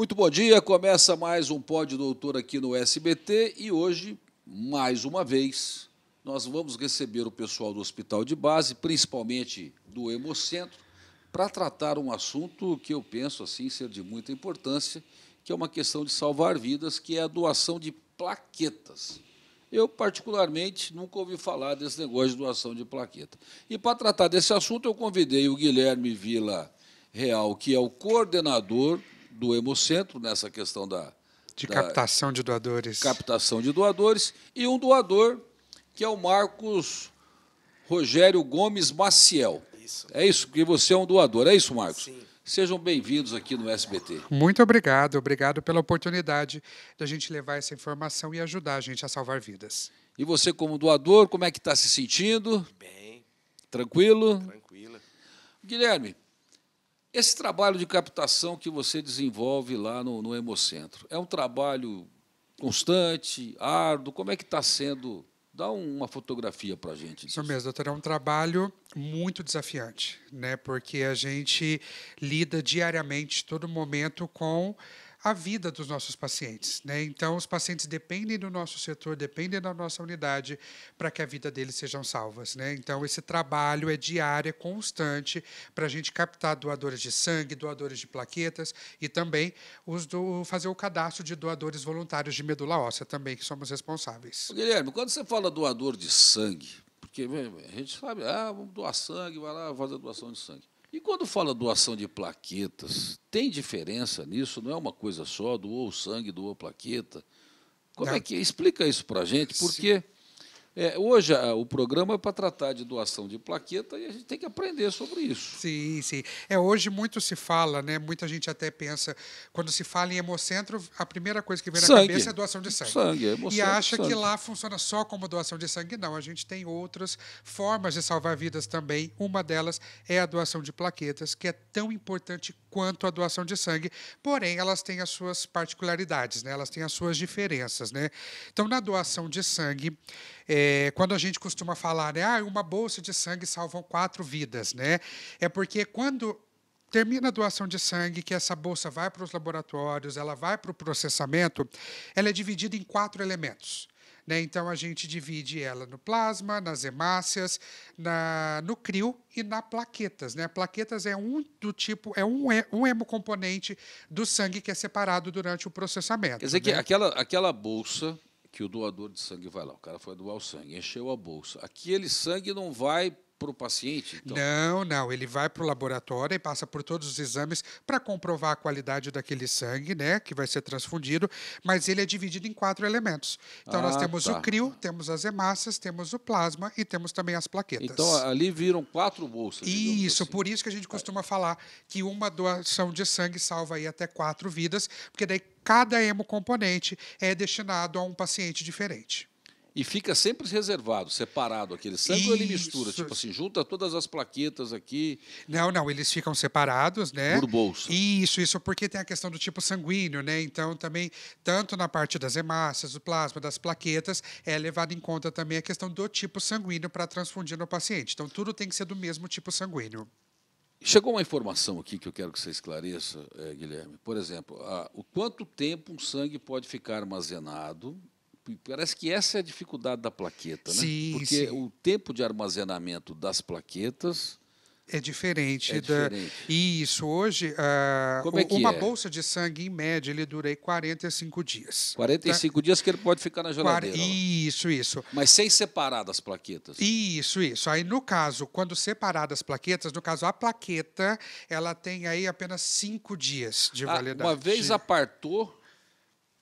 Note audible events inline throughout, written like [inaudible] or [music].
Muito bom dia, começa mais um Pódio Doutor aqui no SBT e hoje, mais uma vez, nós vamos receber o pessoal do Hospital de Base, principalmente do Hemocentro, para tratar um assunto que eu penso assim ser de muita importância, que é uma questão de salvar vidas, que é a doação de plaquetas. Eu, particularmente, nunca ouvi falar desse negócio de doação de plaqueta. E para tratar desse assunto, eu convidei o Guilherme Vila Real, que é o coordenador do Hemocentro nessa questão da. De da captação de doadores. Captação de doadores. E um doador que é o Marcos Rogério Gomes Maciel. Isso. É isso, que você é um doador. É isso, Marcos? Sim. Sejam bem-vindos aqui no SBT. Muito obrigado, obrigado pela oportunidade da gente levar essa informação e ajudar a gente a salvar vidas. E você, como doador, como é que está se sentindo? Bem. Tranquilo? Tranquilo. Guilherme, esse trabalho de captação que você desenvolve lá no, no Hemocentro é um trabalho constante, árduo? Como é que está sendo? Dá uma fotografia para a gente. Disso. Isso mesmo, doutor. É um trabalho muito desafiante, né? porque a gente lida diariamente, todo momento, com a vida dos nossos pacientes. Né? Então, os pacientes dependem do nosso setor, dependem da nossa unidade para que a vida deles sejam salvas. Né? Então, esse trabalho é diário, é constante para a gente captar doadores de sangue, doadores de plaquetas e também os do, fazer o cadastro de doadores voluntários de medula óssea também, que somos responsáveis. Guilherme, quando você fala doador de sangue, porque a gente sabe, ah, vamos doar sangue, vai lá fazer doação de sangue. E quando fala doação de plaquetas, tem diferença nisso? Não é uma coisa só, doou o sangue, doou plaqueta? Como Não. é que explica isso para gente? Porque Sim. É, hoje ah, o programa é para tratar de doação de plaqueta e a gente tem que aprender sobre isso. Sim, sim. É, hoje muito se fala, né? Muita gente até pensa, quando se fala em hemocentro, a primeira coisa que vem na cabeça é doação de sangue. Sangue, é hemocentro, E acha sangue. que lá funciona só como doação de sangue. Não, a gente tem outras formas de salvar vidas também. Uma delas é a doação de plaquetas, que é tão importante quanto à doação de sangue, porém elas têm as suas particularidades, né? elas têm as suas diferenças. Né? Então, na doação de sangue, é, quando a gente costuma falar, né, ah, uma bolsa de sangue salvam quatro vidas, né? é porque quando termina a doação de sangue, que essa bolsa vai para os laboratórios, ela vai para o processamento, ela é dividida em quatro elementos. Né? Então a gente divide ela no plasma, nas hemácias, na, no crio e na plaquetas. Né? Plaquetas é um do tipo, é um, um hemocomponente do sangue que é separado durante o processamento. Quer dizer né? que aquela, aquela bolsa que o doador de sangue vai lá, o cara foi doar o sangue, encheu a bolsa. Aquele sangue não vai para o paciente? Então? Não, não. Ele vai para o laboratório e passa por todos os exames para comprovar a qualidade daquele sangue, né? Que vai ser transfundido, mas ele é dividido em quatro elementos. Então ah, nós temos tá. o crio, temos as hemácias, temos o plasma e temos também as plaquetas. Então ali viram quatro bolsas. Isso, assim. por isso que a gente costuma falar que uma doação de sangue salva aí até quatro vidas, porque daí cada hemocomponente é destinado a um paciente diferente. E fica sempre reservado, separado aquele sangue Isso. ou ele mistura? Tipo assim, junta todas as plaquetas aqui. Não, não, eles ficam separados, né? Por bolsa. Isso, isso porque tem a questão do tipo sanguíneo, né? Então também, tanto na parte das hemácias, do plasma, das plaquetas, é levado em conta também a questão do tipo sanguíneo para transfundir no paciente. Então tudo tem que ser do mesmo tipo sanguíneo. Chegou uma informação aqui que eu quero que você esclareça, eh, Guilherme. Por exemplo, a, o quanto tempo um sangue pode ficar armazenado Parece que essa é a dificuldade da plaqueta, né? Porque sim. o tempo de armazenamento das plaquetas é diferente, é diferente. isso hoje ah, é uma é? bolsa de sangue em média ele dura 45 dias 45 tá? dias que ele pode ficar na geladeira isso isso mas sem separar das plaquetas isso isso aí no caso quando separar das plaquetas no caso a plaqueta ela tem aí apenas 5 dias de validade ah, uma vez apartou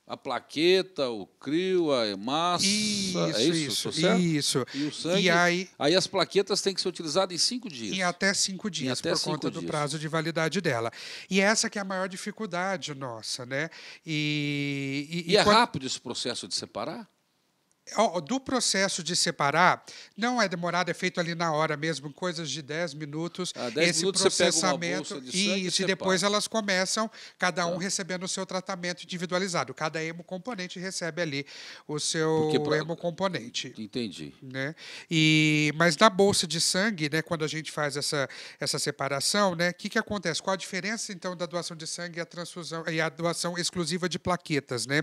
a plaqueta, o crio, a hemácia, isso, é isso, isso, isso. E o sangue. E aí, aí as plaquetas têm que ser utilizadas em cinco dias. Em até cinco dias, até por cinco conta dias. do prazo de validade dela. E essa que é a maior dificuldade nossa, né? E, e, e é quando... rápido esse processo de separar? do processo de separar, não é demorado, é feito ali na hora mesmo, coisas de 10 minutos. Ah, 10 esse minutos processamento você pega de sangue, isso, e depois elas começam, cada um ah. recebendo o seu tratamento individualizado. Cada hemocomponente recebe ali o seu pra... hemocomponente. Entendi. Né? E, mas na bolsa de sangue, né, quando a gente faz essa, essa separação, o né, que, que acontece? Qual a diferença, então, da doação de sangue e a transfusão e a doação exclusiva de plaquetas? Né?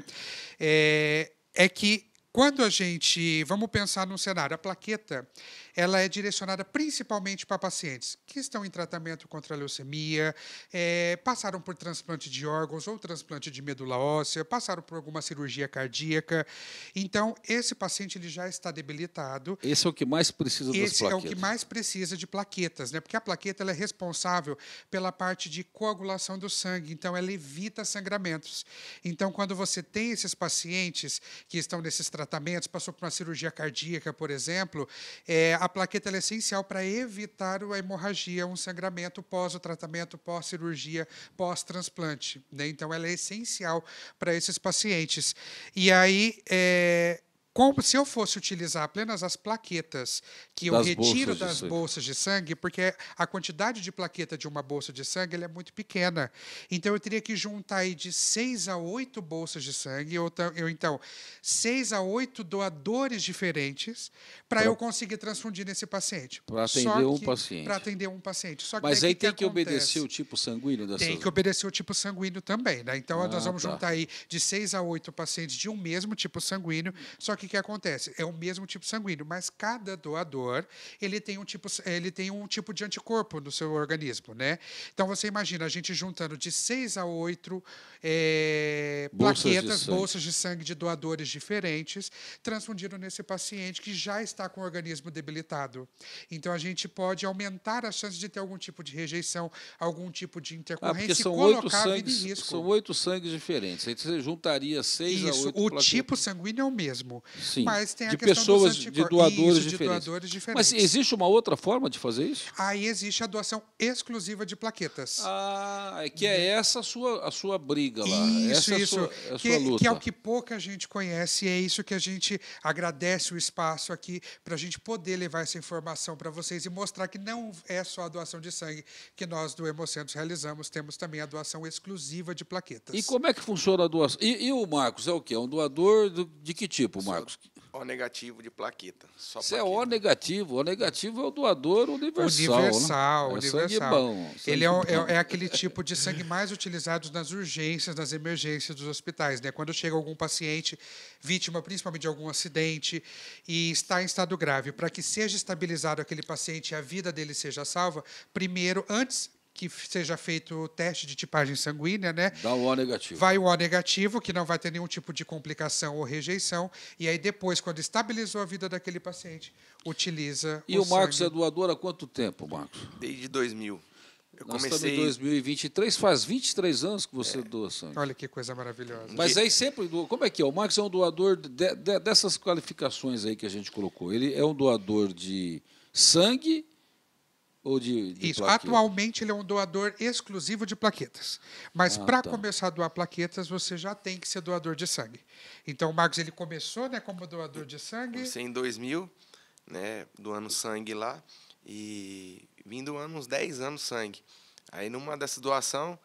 É, é que quando a gente, vamos pensar num cenário, a plaqueta, ela é direcionada principalmente para pacientes que estão em tratamento contra a leucemia, é, passaram por transplante de órgãos ou transplante de medula óssea, passaram por alguma cirurgia cardíaca. Então, esse paciente ele já está debilitado. Esse é o que mais precisa das esse é o que mais precisa de plaquetas, né? Porque a plaqueta ela é responsável pela parte de coagulação do sangue, então ela evita sangramentos. Então, quando você tem esses pacientes que estão nesses tratamentos tratamentos, passou por uma cirurgia cardíaca, por exemplo, é, a plaqueta é essencial para evitar a hemorragia, um sangramento pós o tratamento, pós cirurgia, pós transplante. Né? Então, ela é essencial para esses pacientes. E aí, é, como se eu fosse utilizar apenas as plaquetas que das eu retiro bolsas das de bolsas de sangue, porque a quantidade de plaqueta de uma bolsa de sangue é muito pequena. Então eu teria que juntar aí de seis a oito bolsas de sangue, ou eu, então seis a oito doadores diferentes, para eu conseguir transfundir nesse paciente. Para atender que, um paciente. Para atender um paciente. Mas aí que tem que, que obedecer o tipo sanguíneo dessa. Tem que obedecer o tipo sanguíneo também, né? Então ah, nós vamos tá. juntar aí de seis a oito pacientes de um mesmo tipo sanguíneo, só que que, que acontece? É o mesmo tipo sanguíneo, mas cada doador ele tem um tipo, ele tem um tipo de anticorpo no seu organismo, né? Então você imagina a gente juntando de seis a oito é, plaquetas, de bolsas de sangue de doadores diferentes, transfundindo nesse paciente que já está com o organismo debilitado. Então a gente pode aumentar a chance de ter algum tipo de rejeição, algum tipo de ah, intercorrência ah, são e colocar sangues, a vida em risco. São oito sangues diferentes. Aí você juntaria seis Isso, a oito. O plaquetas. tipo sanguíneo é o mesmo, Sim. Mas tem a de pessoas, de doadores isso, diferentes. De doadores diferentes. Mas existe uma outra forma de fazer isso? Aí existe a doação exclusiva de plaquetas. Ah, é que é né? essa a sua, a sua briga lá. Isso, essa isso. É a sua, é a que, luta. que é o que pouca gente conhece e é isso que a gente agradece o espaço aqui para a gente poder levar essa informação para vocês e mostrar que não é só a doação de sangue que nós do Hemocentros realizamos, temos também a doação exclusiva de plaquetas. E como é que funciona a doação? E, e o Marcos é o quê? É um doador de que tipo, Marcos? O negativo de plaqueta. Só Isso é plaqueta. é O negativo. O negativo é o doador universal. Universal, né? É universal. É sangue bom. Sangue Ele é, é, é, aquele tipo de sangue mais utilizado nas urgências, nas emergências dos hospitais. Né? Quando chega algum paciente vítima principalmente de algum acidente e está em estado grave, para que seja estabilizado aquele paciente e a vida dele seja salva, primeiro, antes que seja feito o teste de tipagem sanguínea, né? Dá o O negativo. Vai o O negativo, que não vai ter nenhum tipo de complicação ou rejeição. E aí depois, quando estabilizou a vida daquele paciente, utiliza o o E o Marcos sangue. é doador há quanto tempo, Marcos? Desde 2000. Eu Nós comecei... estamos em 2023, faz 23 anos que você é. doa sangue. Olha que coisa maravilhosa. Mas aí sempre doa. Como é que é? O Marcos é um doador de, de, dessas qualificações aí que a gente colocou. Ele é um doador de sangue ou de, de Isso. Atualmente ele é um doador exclusivo de plaquetas. Mas ah, para tá. começar a doar plaquetas, você já tem que ser doador de sangue. Então o Marcos ele começou né, como doador de sangue. Comecei em 2000, né, doando sangue lá. E vindo doando uns 10 anos sangue. Aí numa dessa doação,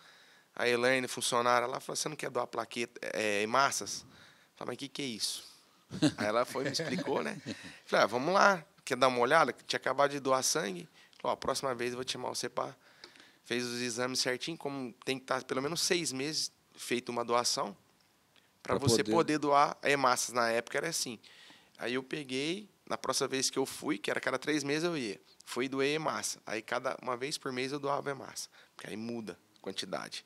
a Elaine, funcionária lá, falou: Você não quer doar plaqueta é, em massas? falei, mas o que, que é isso? Aí ela foi me explicou, né? falei: ah, Vamos lá, quer dar uma olhada? Tinha acabado de doar sangue. Falou, a próxima vez eu vou te chamar o CEPA. Fez os exames certinho, como tem que estar tá pelo menos seis meses feito uma doação, para você poder. poder doar hemácias é Na época era assim. Aí eu peguei, na próxima vez que eu fui, que era cada três meses eu ia, fui e doei hemácia é Aí cada uma vez por mês eu doava hemácia é porque aí muda a quantidade.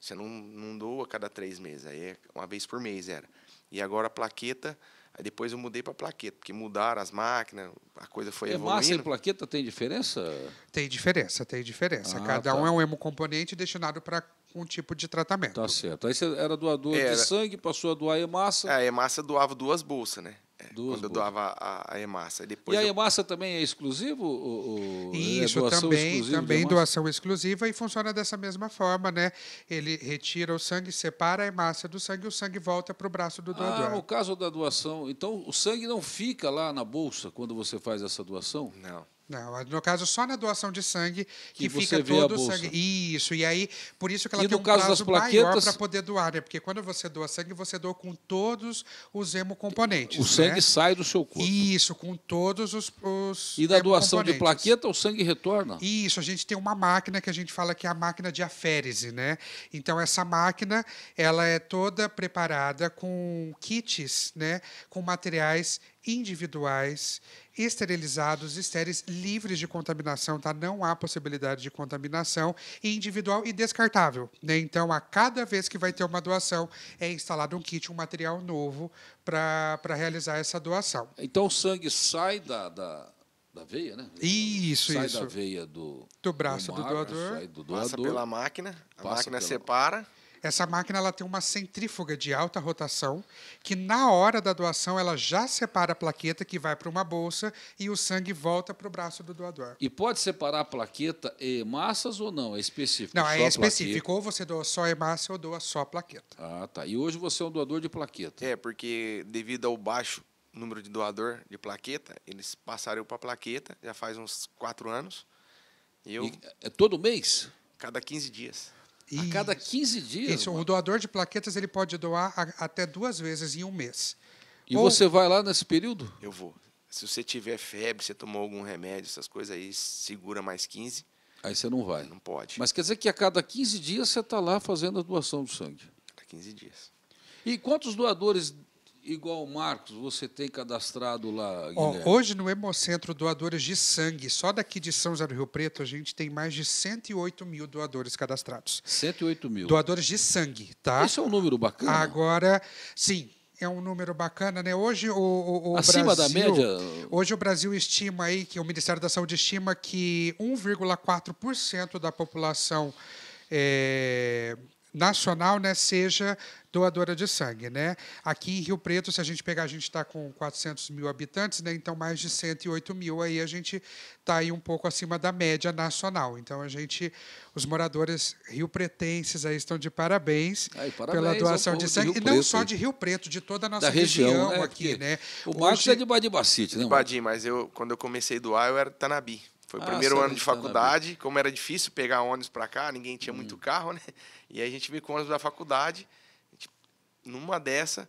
Você não, não doa cada três meses, aí é uma vez por mês era. E agora a plaqueta Aí depois eu mudei para plaqueta, porque mudaram as máquinas, a coisa foi e é evoluindo. Massa e plaqueta tem diferença? Tem diferença, tem diferença. Ah, Cada tá. um é um hemocomponente destinado para um tipo de tratamento. Tá certo. Aí você era doador é, era... de sangue, passou a doar hemácia. É, a hemácia doava duas bolsas, né? Duas quando boas. eu doava a, a hemácia. Depois e a hemácia também é exclusivo? O, é Isso, é também, também doação exclusiva e funciona dessa mesma forma, né? Ele retira o sangue, separa a hemácia do sangue e o sangue volta para o braço do doador. Ah, no caso da doação, então o sangue não fica lá na bolsa quando você faz essa doação? Não. Não, no caso, só na doação de sangue que, que fica todo o sangue. Isso, e aí, por isso que ela e tem um caso prazo plaquetas... maior para poder doar, né? Porque quando você doa sangue, você doa com todos os hemocomponentes. O né? sangue sai do seu corpo. Isso, com todos os. os e da doação de plaqueta, o sangue retorna? Isso, a gente tem uma máquina que a gente fala que é a máquina de aférese, né? Então, essa máquina, ela é toda preparada com kits, né? Com materiais individuais, esterilizados, estéreis, livres de contaminação, tá? Não há possibilidade de contaminação, individual e descartável, né? Então, a cada vez que vai ter uma doação, é instalado um kit, um material novo para realizar essa doação. Então, o sangue sai da... da da veia, né? Isso, sai isso. Sai da veia do, do braço do, mar, do doador. Sai do doador. Passa pela máquina, a máquina pela... separa. Essa máquina ela tem uma centrífuga de alta rotação que na hora da doação ela já separa a plaqueta que vai para uma bolsa e o sangue volta para o braço do doador. E pode separar a plaqueta e massas ou não? É específico? Não, é específico. Ou você doa só hemácia ou doa só plaqueta. Ah, tá. E hoje você é um doador de plaqueta. É, porque devido ao baixo número de doador de plaqueta, eles passaram para plaqueta já faz uns quatro anos. Eu... E é todo mês? Cada 15 dias. E a cada 15 dias? Isso, mano. o doador de plaquetas ele pode doar a, até duas vezes em um mês. E Ou, você vai lá nesse período? Eu vou. Se você tiver febre, você tomou algum remédio, essas coisas aí, segura mais 15. Aí você não vai. Não pode. Mas quer dizer que a cada 15 dias você está lá fazendo a doação do sangue? A cada 15 dias. E quantos doadores igual Marcos, você tem cadastrado lá? Oh, hoje no Hemocentro Doadores de Sangue, só daqui de São José do Rio Preto, a gente tem mais de 108 mil doadores cadastrados. 108 mil? Doadores de sangue, tá? Esse é um número bacana. Agora, sim, é um número bacana, né? Hoje o, o, o Acima Brasil, da média. Hoje o Brasil estima aí que o Ministério da Saúde estima que 1,4% da população é, nacional né, seja doadora de sangue. Né? Aqui em Rio Preto, se a gente pegar, a gente está com 400 mil habitantes, né? então mais de 108 mil, aí a gente está aí um pouco acima da média nacional. Então a gente, os moradores riopretenses aí estão de parabéns, Ai, parabéns pela doação de sangue, de e não Preto, só de Rio Preto, de toda a nossa região, região, né? aqui. Né? O Marcos é de Badibacite, né? Badim, mas eu, quando eu comecei a doar, eu era Tanabi. Foi o ah, primeiro ano de faculdade, como era difícil pegar ônibus para cá, ninguém tinha hum. muito carro, né? E aí a gente veio com ônibus da faculdade. Tipo, numa dessa,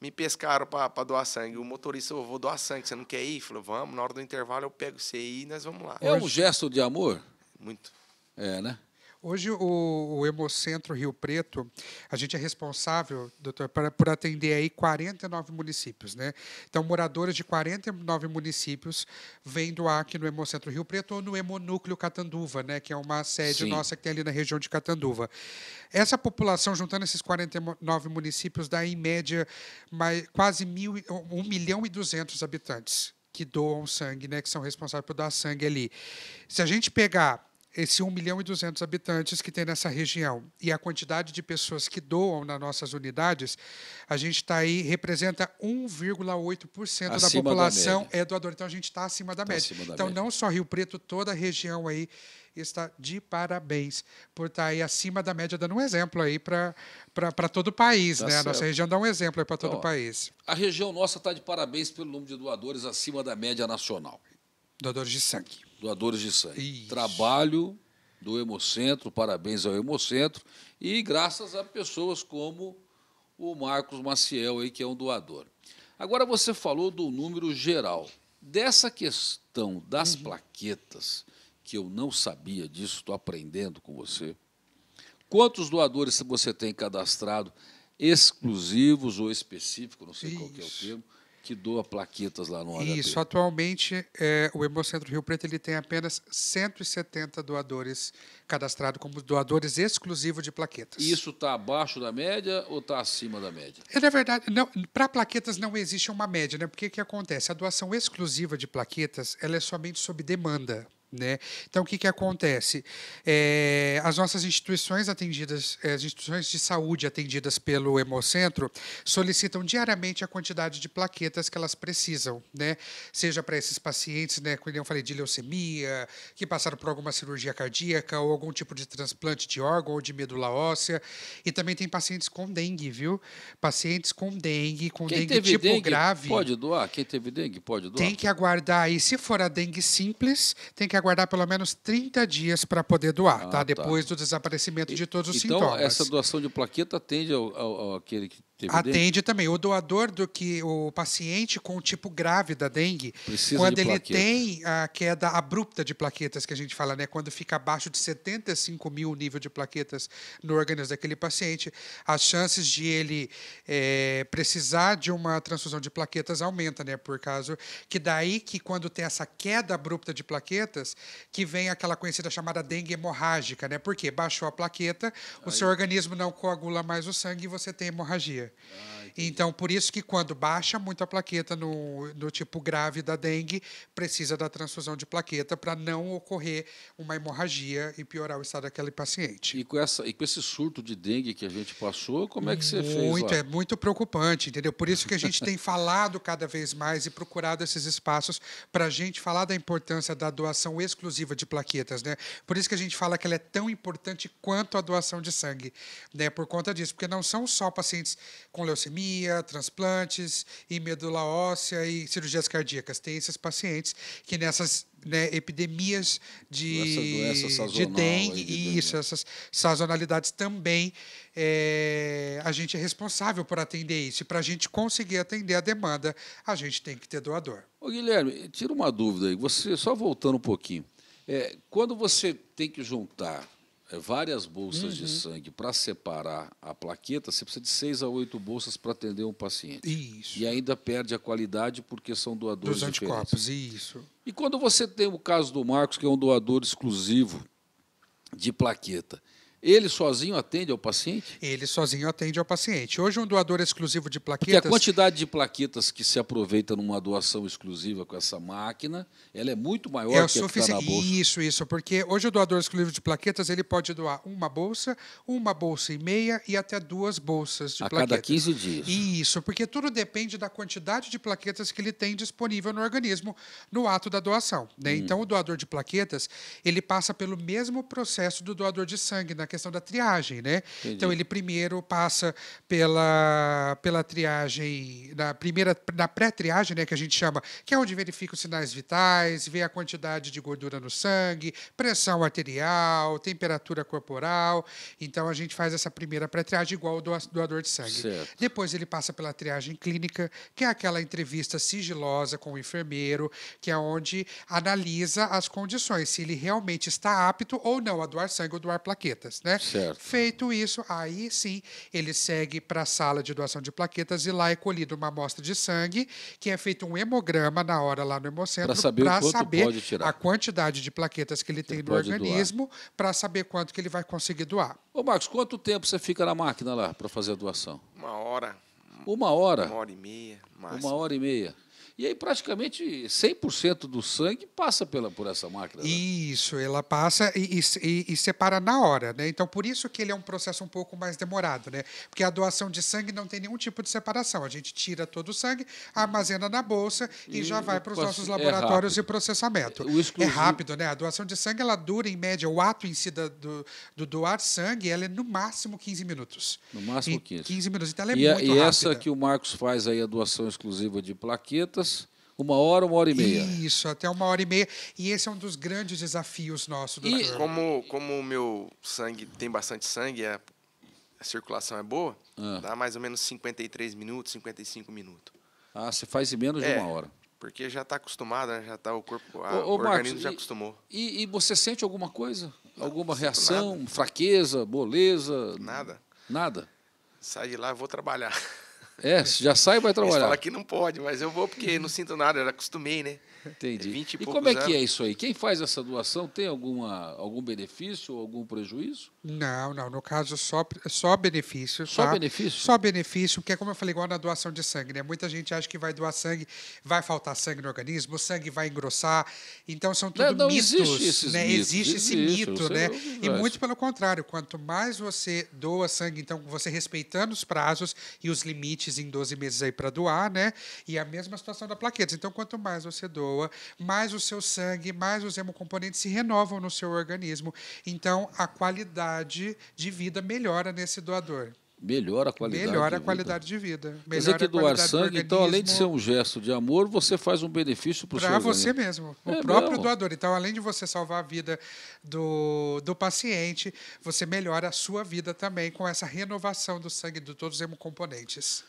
me pescaram para doar sangue. O motorista, eu vou doar sangue, você não quer ir? Falou, vamos, na hora do intervalo eu pego você aí e nós vamos lá. É um gesto de amor? Muito. É, né? Hoje, o, o Hemocentro Rio Preto, a gente é responsável, doutor, pra, por atender aí 49 municípios. Né? Então, moradores de 49 municípios vêm doar aqui no Hemocentro Rio Preto ou no Hemonúcleo Catanduva, né? que é uma sede Sim. nossa que tem ali na região de Catanduva. Essa população, juntando esses 49 municípios, dá em média mais, quase mil, 1 milhão e 200 habitantes que doam sangue, né, que são responsáveis por dar sangue ali. Se a gente pegar esse 1 milhão e 200 habitantes que tem nessa região e a quantidade de pessoas que doam nas nossas unidades, a gente está aí, representa 1,8% da população da é doador Então, a gente está acima da tá média. Acima da então, média. não só Rio Preto, toda a região aí está de parabéns por estar tá aí acima da média, dando um exemplo aí para todo o país. Tá né? A nossa região dá um exemplo para todo então, o país. A região nossa está de parabéns pelo número de doadores acima da média nacional. Doadores de sangue. Doadores de sangue. Isso. Trabalho do Hemocentro, parabéns ao Hemocentro, e graças a pessoas como o Marcos Maciel, aí, que é um doador. Agora, você falou do número geral. Dessa questão das uhum. plaquetas, que eu não sabia disso, estou aprendendo com você. Quantos doadores você tem cadastrado, exclusivos ou específicos, não sei Isso. qual é o termo, que doa plaquetas lá no HP. Isso, atualmente é, o Hemocentro Rio Preto ele tem apenas 170 doadores cadastrados como doadores exclusivos de plaquetas. Isso está abaixo da média ou está acima da média? É, na verdade, para plaquetas não existe uma média, né? Porque o que acontece? A doação exclusiva de plaquetas ela é somente sob demanda. Né? Então, o que, que acontece? É, as nossas instituições atendidas, é, as instituições de saúde atendidas pelo Hemocentro, solicitam diariamente a quantidade de plaquetas que elas precisam, né? seja para esses pacientes, né, como eu falei, de leucemia, que passaram por alguma cirurgia cardíaca ou algum tipo de transplante de órgão ou de medula óssea. E também tem pacientes com dengue, viu? Pacientes com dengue, com Quem dengue tipo dengue grave. Pode doar? Quem teve dengue pode doar? Tem que aguardar aí. Se for a dengue simples, tem que aguardar aguardar pelo menos 30 dias para poder doar, ah, tá? tá? Depois do desaparecimento e, de todos os então, sintomas. Então, essa doação de plaqueta atende ao, ao, ao aquele que DVD? Atende também. O doador do que o paciente com o tipo grave da dengue, Precisa quando de ele plaqueta. tem a queda abrupta de plaquetas, que a gente fala, né? Quando fica abaixo de 75 mil o nível de plaquetas no organismo daquele paciente, as chances de ele é, precisar de uma transfusão de plaquetas aumenta, né? Por causa que daí que quando tem essa queda abrupta de plaquetas, que vem aquela conhecida chamada dengue hemorrágica, né? Porque baixou a plaqueta, Aí. o seu organismo não coagula mais o sangue e você tem hemorragia. Ah, então, por isso que quando baixa muito a plaqueta no, no tipo grave da dengue, precisa da transfusão de plaqueta para não ocorrer uma hemorragia e piorar o estado daquele paciente. E com, essa, e com esse surto de dengue que a gente passou, como é que você muito, fez? Muito, é muito preocupante, entendeu? Por isso que a gente tem [laughs] falado cada vez mais e procurado esses espaços para a gente falar da importância da doação exclusiva de plaquetas, né? Por isso que a gente fala que ela é tão importante quanto a doação de sangue, né? Por conta disso, porque não são só pacientes com leucemia, transplantes e medula óssea e cirurgias cardíacas. Tem esses pacientes que nessas né, epidemias de, sazonal, de dengue e isso, essas sazonalidades também, é, a gente é responsável por atender isso. E para a gente conseguir atender a demanda, a gente tem que ter doador. Ô, Guilherme, tira uma dúvida aí, você, só voltando um pouquinho. É, quando você tem que juntar é, várias bolsas uhum. de sangue para separar a plaqueta, você precisa de seis a oito bolsas para atender um paciente. Isso. E ainda perde a qualidade porque são doadores Dos anticorpos, isso. E quando você tem o caso do Marcos, que é um doador exclusivo de plaqueta, ele sozinho atende ao paciente? Ele sozinho atende ao paciente. Hoje, um doador exclusivo de plaquetas. Porque a quantidade de plaquetas que se aproveita numa doação exclusiva com essa máquina, ela é muito maior é que a que está na bolsa. Isso, isso. Porque hoje o doador exclusivo de plaquetas ele pode doar uma bolsa, uma bolsa e meia e até duas bolsas de a plaquetas. A cada 15 dias. Isso, porque tudo depende da quantidade de plaquetas que ele tem disponível no organismo no ato da doação. Né? Hum. Então, o doador de plaquetas ele passa pelo mesmo processo do doador de sangue na né? questão questão da triagem, né? Entendi. Então ele primeiro passa pela, pela triagem, na primeira, na pré-triagem, né, que a gente chama, que é onde verifica os sinais vitais, vê a quantidade de gordura no sangue, pressão arterial, temperatura corporal. Então a gente faz essa primeira pré-triagem igual ao doador de sangue. Certo. Depois ele passa pela triagem clínica, que é aquela entrevista sigilosa com o enfermeiro, que é onde analisa as condições, se ele realmente está apto ou não a doar sangue ou doar plaquetas né? Certo. Feito isso, aí sim ele segue para a sala de doação de plaquetas e lá é colhida uma amostra de sangue, que é feito um hemograma na hora lá no hemocentro para saber, a quantidade de plaquetas que ele tem ele no organismo, para saber quanto que ele vai conseguir doar. Ô Marcos, quanto tempo você fica na máquina lá para fazer a doação? Uma hora. Uma hora? Uma hora e meia. Máximo. Uma hora e meia. E aí praticamente 100% do sangue passa pela, por essa máquina. Né? Isso, ela passa e, e, e, separa na hora, né? Então por isso que ele é um processo um pouco mais demorado, né? Porque a doação de sangue não tem nenhum tipo de separação. A gente tira todo o sangue, armazena na bolsa e, e já vai para os nossos é laboratórios é de processamento. Exclusivo... É rápido, né? A doação de sangue ela dura em média, o ato em si da, do, do doar sangue, ela é no máximo 15 minutos. No máximo 15. 15 minutos. Então ela é e, é, muito e rápida. E essa que o Marcos faz aí, a doação exclusiva de plaquetas, uma hora, uma hora e meia. Isso, até uma hora e meia. E esse é um dos grandes desafios nossos, Do E como, como o meu sangue tem bastante sangue, a, é, a circulação é boa, ah. dá mais ou menos 53 minutos, 55 minutos. Ah, você faz em menos é. de uma hora. Porque já está acostumado, né? já está o corpo, a, ô, ô, o organismo Marcos, já acostumou. E, e, você sente alguma coisa? Não, alguma não reação, nada. fraqueza, moleza? Nada. Nada. Sai de lá, eu vou trabalhar. [laughs] É, é, já sai e vai trabalhar. Eles falam que não pode, mas eu vou porque não sinto nada, eu acostumei, né? Entendi. 20 é e, e como é que é isso aí? Quem faz essa doação tem alguma, algum benefício ou algum prejuízo? Não, não. No caso, só, só benefício. Só tá? benefício? Só benefício, porque é como eu falei, igual na doação de sangue, né? Muita gente acha que vai doar sangue, vai faltar sangue no organismo, o sangue vai engrossar. Então são tudo não, não mitos. Existe né? esses né? mitos. Existe, existe esse mito, né? E muito pelo contrário, quanto mais você doa sangue, então você respeitando os prazos e os limites, kits em 12 meses aí para doar, né? E a mesma situação da plaquetas. Então, quanto mais você doa, mais o seu sangue, mais os hemocomponentes se renovam no seu organismo. Então, a qualidade de vida melhora nesse doador. Melhora a qualidade Melhora a qualidade de vida. Melhora Quer dizer que doar sangue, então, além de ser um gesto de amor, você faz um benefício para o seu Para você mesmo, o é próprio mesmo. doador. Então, além de você salvar a vida do, do paciente, você melhora a sua vida também com essa renovação do sangue de todos os hemocomponentes.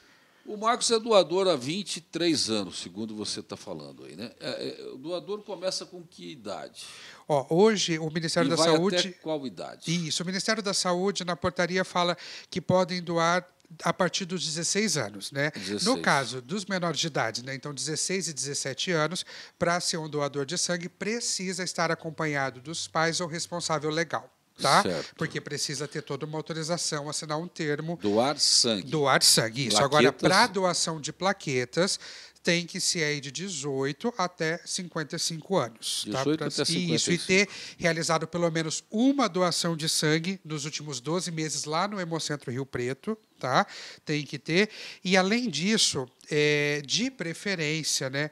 O Marcos é doador há 23 anos, segundo você está falando aí, né? É, é, o doador começa com que idade? Ó, hoje o Ministério e da vai Saúde. Até qual idade? Isso, o Ministério da Saúde, na portaria, fala que podem doar a partir dos 16 anos, né? 16. No caso dos menores de idade, né? Então 16 e 17 anos, para ser um doador de sangue precisa estar acompanhado dos pais ou responsável legal tá? Certo. Porque precisa ter toda uma autorização, assinar um termo. Doar sangue. Doar sangue, isso. Plaquetas. Agora, para doação de plaquetas, tem que ser aí de 18 até 55 anos. 18 tá? até 55. Isso, e ter realizado pelo menos uma doação de sangue nos últimos 12 meses lá no Hemocentro Rio Preto, tá? Tem que ter. E, além disso, é, de preferência, né?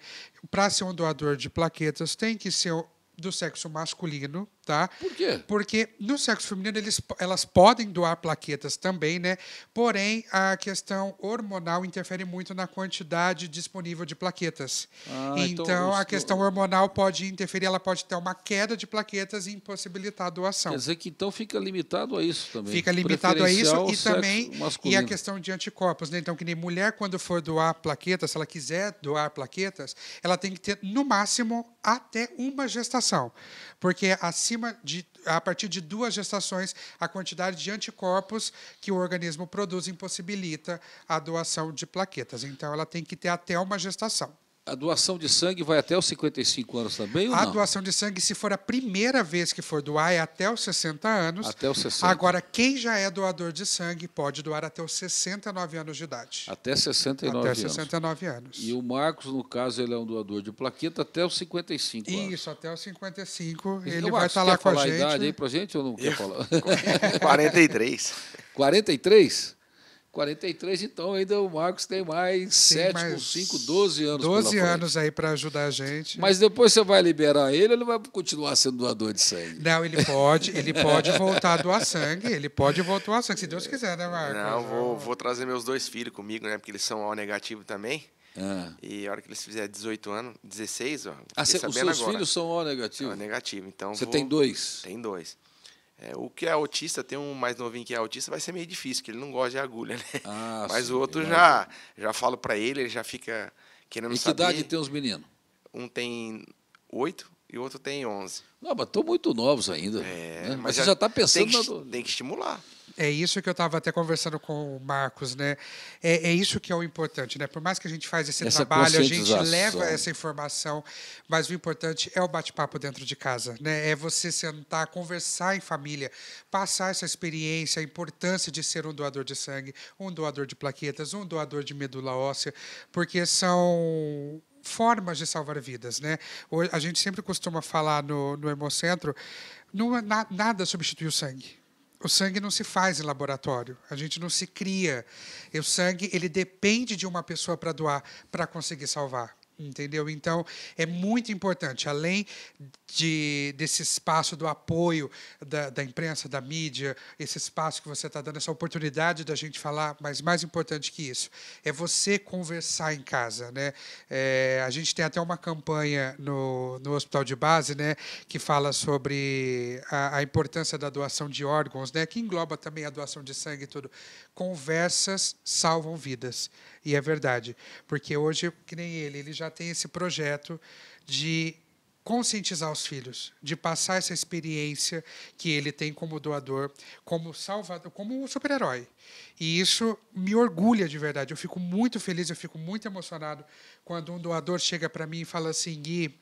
Para ser um doador de plaquetas, tem que ser do sexo masculino, Tá? Por quê? Porque no sexo feminino eles, elas podem doar plaquetas também, né? Porém, a questão hormonal interfere muito na quantidade disponível de plaquetas. Ah, então, então a questão hormonal pode interferir, ela pode ter uma queda de plaquetas e impossibilitar a doação. Quer dizer que então fica limitado a isso também. Fica limitado a isso e também e a questão de anticorpos, né? Então, que nem mulher, quando for doar plaquetas, se ela quiser doar plaquetas, ela tem que ter, no máximo, até uma gestação. Porque assim acima de, a partir de duas gestações, a quantidade de anticorpos que o organismo produz impossibilita a doação de plaquetas. Então, ela tem que ter até uma gestação. A doação de sangue vai até os 55 anos também? a não? doação de sangue, se for a primeira vez que for doar, é até os 60 anos. Até os 60. Agora, quem já é doador de sangue pode doar até os 69 anos de idade. Até 69 anos. Até 69 anos. E o Marcos, no caso, ele é um doador de plaqueta até os 55 anos. Isso, até os 55. Então, ele Marcos, vai tá estar lá com a gente. falar a idade aí para gente ou não quer falar? 43. [laughs] 43? 43, então ainda o Marcos tem mais Sim, 7, mais 5, 12 anos. 12 anos aí para ajudar a gente. Mas depois você vai liberar ele ele vai continuar sendo doador de sangue? Não, ele pode, ele [laughs] pode voltar a doar sangue, ele pode voltar a doar sangue, se Deus quiser, né, Marcos? Não, vou, vou trazer meus dois filhos comigo, né? Porque eles são O negativo também. Ah. E a hora que eles fizerem 18 anos, 16, ó. Ah, cê, os seus agora. filhos são O negativo? O negativo, então. Você vou... tem dois? Tem dois. É, o que é autista, tem um mais novinho que é autista, vai ser meio difícil, porque ele não gosta de agulha, [laughs] né? Ah, Mas sim, o outro é já, já falo para ele, ele já fica querendo e que saber. que idade tem os meninos? Um tem oito e o outro tem onze. Não, mas estão muito novos ainda. É, né? mas, mas, você já está pensando... Tem que, na... tem que estimular. É isso que eu estava até conversando com o Marcos, né? É, é, isso que é o importante, né? Por mais que a gente faz esse essa trabalho, a gente leva essa informação, mas o importante é o bate-papo dentro de casa, né? É você sentar, conversar em família, passar essa experiência, a importância de ser um doador de sangue, um doador de plaquetas, um doador de medula óssea, porque são formas de salvar vidas, né? A gente sempre costuma falar no, no Hemocentro, não, na, nada substitui o sangue o sangue não se faz em laboratório, a gente não se cria. E o sangue ele depende de uma pessoa para doar, para conseguir salvar. Entendeu? Então, é muito importante, além de, desse espaço do apoio da, da imprensa, da mídia, esse espaço que você está dando, essa oportunidade da gente falar, mas mais importante que isso, é você conversar em casa. Né? É, a gente tem até uma campanha no, no Hospital de Base né, que fala sobre a, a importância da doação de órgãos, né, que engloba também a doação de sangue e tudo, conversas salvam vidas. E é verdade, porque hoje, que nem ele, ele já tem esse projeto de conscientizar os filhos, de passar essa experiência que ele tem como doador, como salvador, como um super-herói. E isso me orgulha de verdade. Eu fico muito feliz, eu fico muito emocionado quando um doador chega para mim e fala assim: Gui,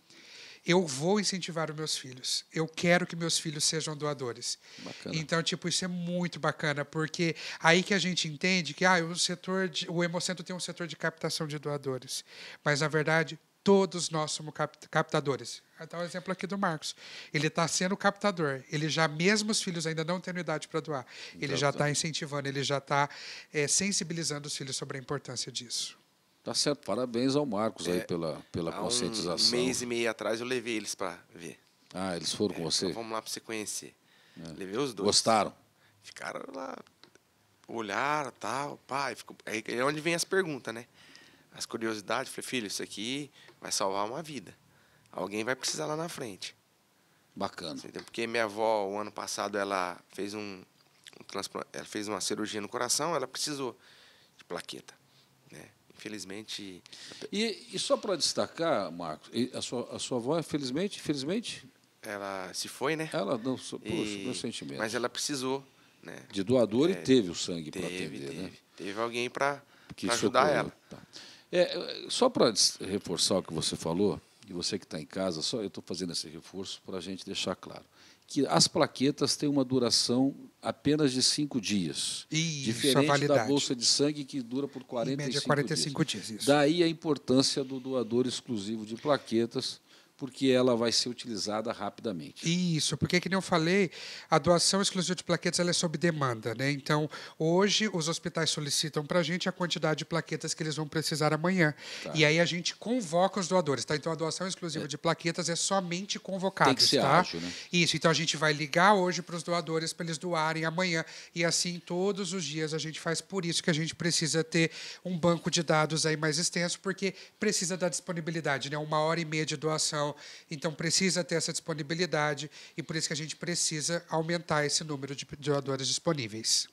eu vou incentivar os meus filhos. Eu quero que meus filhos sejam doadores. Bacana. Então, tipo, isso é muito bacana, porque aí que a gente entende que ah, o setor de, o Hemocentro tem um setor de captação de doadores. Mas na verdade, todos nós somos captadores. Dá o exemplo aqui do Marcos. Ele está sendo captador. Ele já, mesmo os filhos ainda não tendo idade para doar, ele então, já está tá. incentivando, ele já está é, eh, sensibilizando os filhos sobre a importância disso. Tá certo, parabéns ao Marcos é, aí pela, pela há conscientização. Um mês e meio atrás eu levei eles para ver. Ah, eles foram é, com você? Então vamos lá para você conhecer. É. Levei os dois. Gostaram? Ficaram lá, olharam tal, pai. Ficou... Aí é onde vem as perguntas, né? As curiosidades. Falei, filho, isso aqui vai salvar uma vida. Alguém vai precisar lá na frente. Bacana. Porque minha avó, o ano passado, ela fez um, um ela fez uma cirurgia no coração, ela precisou de plaqueta. Felizmente. E, e só para destacar, Marcos, a sua, a sua avó, felizmente, felizmente. Ela se foi, né? Ela não. Poxa, e, meu sentimento. Mas ela precisou. Né? De doador é, e teve o sangue para atender, teve, né? Teve alguém para ajudar ela. Tá. É, só para reforçar o que você falou, e você que está em casa, só eu estou fazendo esse reforço para a gente deixar claro que as plaquetas têm uma duração apenas de cinco dias. Isso, diferente da bolsa de sangue que dura por 45, média, 45 dias. dias Daí a importância do doador exclusivo de plaquetas porque ela vai ser utilizada rapidamente. Isso, porque que nem eu falei, a doação exclusiva de plaquetas ela é sob demanda, né? Então, hoje os hospitais solicitam para a gente a quantidade de plaquetas que eles vão precisar amanhã. Tá. E aí a gente convoca os doadores, tá? Então a doação exclusiva é. de plaquetas é somente convocada, Tem que ser tá? Ágil, né? Isso, então a gente vai ligar hoje para os doadores para eles doarem amanhã e assim todos os dias a gente faz por isso que a gente precisa ter um banco de dados aí mais extenso, porque precisa da disponibilidade, né? Uma hora e meia de doação então, então precisa ter essa disponibilidade e por isso que a gente precisa aumentar esse número de doadores disponíveis.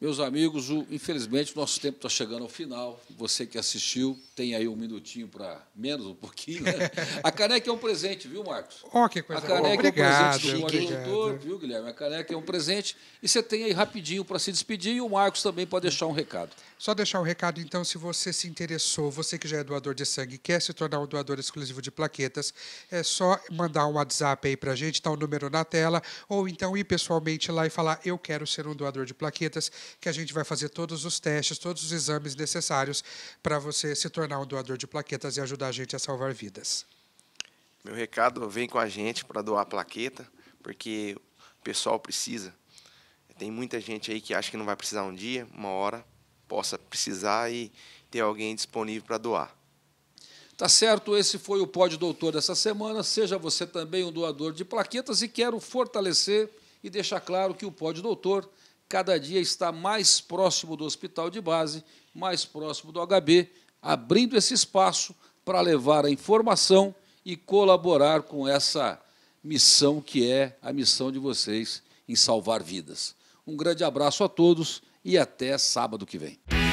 Meus amigos, o, infelizmente, nosso tempo está chegando ao final. Você que assistiu, tem aí um minutinho para menos, um pouquinho. Né? [laughs] A caneca é um presente, viu, Marcos? Ó, oh, que coisa A caneca obrigado, é um presente do editor viu, Guilherme? A caneca é um presente. E você tem aí rapidinho para se despedir e o Marcos também pode deixar um recado. Só deixar um recado, então, se você se interessou, você que já é doador de sangue quer se tornar um doador exclusivo de plaquetas, é só mandar um WhatsApp aí para a gente, está o um número na tela, ou então ir pessoalmente lá e falar, eu quero ser um doador de plaquetas que a gente vai fazer todos os testes, todos os exames necessários para você se tornar um doador de plaquetas e ajudar a gente a salvar vidas. Meu recado, vem com a gente para doar plaqueta, porque o pessoal precisa. Tem muita gente aí que acha que não vai precisar um dia, uma hora, possa precisar e ter alguém disponível para doar. Tá certo, esse foi o Pode Doutor dessa semana. Seja você também um doador de plaquetas e quero fortalecer e deixar claro que o Pode Doutor cada dia está mais próximo do hospital de base, mais próximo do HB, abrindo esse espaço para levar a informação e colaborar com essa missão que é a missão de vocês em salvar vidas. Um grande abraço a todos e até sábado que vem.